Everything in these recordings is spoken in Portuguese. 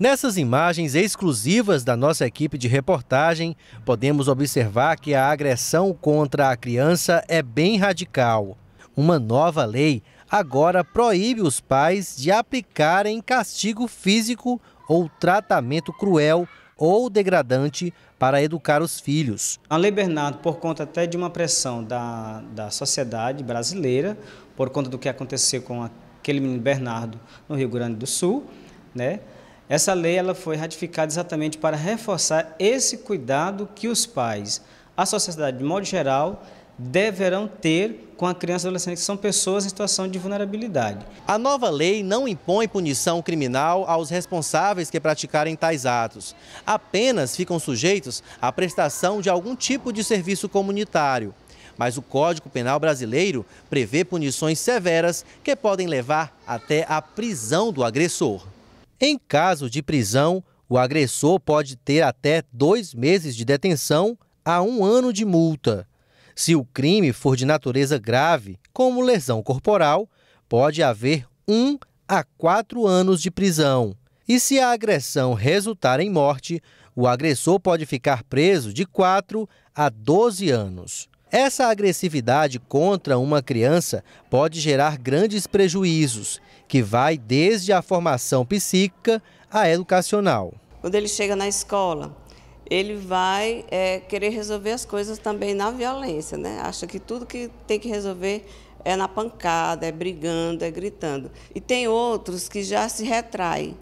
Nessas imagens exclusivas da nossa equipe de reportagem, podemos observar que a agressão contra a criança é bem radical. Uma nova lei agora proíbe os pais de aplicarem castigo físico ou tratamento cruel ou degradante para educar os filhos. A Lei Bernardo, por conta até de uma pressão da, da sociedade brasileira, por conta do que aconteceu com aquele menino Bernardo no Rio Grande do Sul, né? Essa lei ela foi ratificada exatamente para reforçar esse cuidado que os pais, a sociedade de modo geral, deverão ter com a criança e adolescente, que são pessoas em situação de vulnerabilidade. A nova lei não impõe punição criminal aos responsáveis que praticarem tais atos. Apenas ficam sujeitos à prestação de algum tipo de serviço comunitário. Mas o Código Penal brasileiro prevê punições severas que podem levar até à prisão do agressor. Em caso de prisão, o agressor pode ter até dois meses de detenção a um ano de multa. Se o crime for de natureza grave, como lesão corporal, pode haver um a quatro anos de prisão. E se a agressão resultar em morte, o agressor pode ficar preso de 4 a 12 anos. Essa agressividade contra uma criança pode gerar grandes prejuízos, que vai desde a formação psíquica à educacional. Quando ele chega na escola, ele vai é, querer resolver as coisas também na violência, né? Acha que tudo que tem que resolver é na pancada, é brigando, é gritando. E tem outros que já se retraem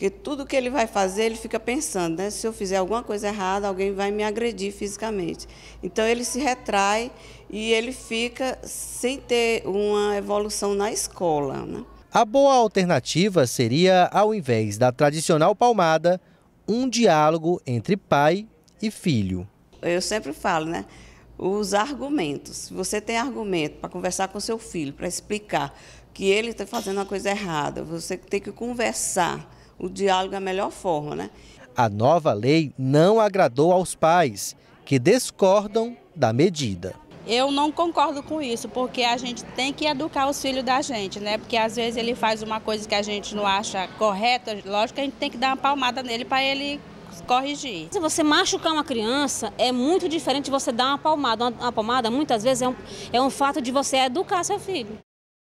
porque tudo que ele vai fazer, ele fica pensando, né? Se eu fizer alguma coisa errada, alguém vai me agredir fisicamente. Então ele se retrai e ele fica sem ter uma evolução na escola. Né? A boa alternativa seria, ao invés da tradicional palmada, um diálogo entre pai e filho. Eu sempre falo, né? Os argumentos. Se você tem argumento para conversar com seu filho, para explicar que ele está fazendo uma coisa errada, você tem que conversar o diálogo é a melhor forma, né? A nova lei não agradou aos pais, que discordam da medida. Eu não concordo com isso, porque a gente tem que educar os filhos da gente, né? Porque às vezes ele faz uma coisa que a gente não acha correta, lógico que a gente tem que dar uma palmada nele para ele corrigir. Se você machucar uma criança, é muito diferente de você dar uma palmada. Uma, palmada, muitas vezes, é um, é um fato de você educar seu filho.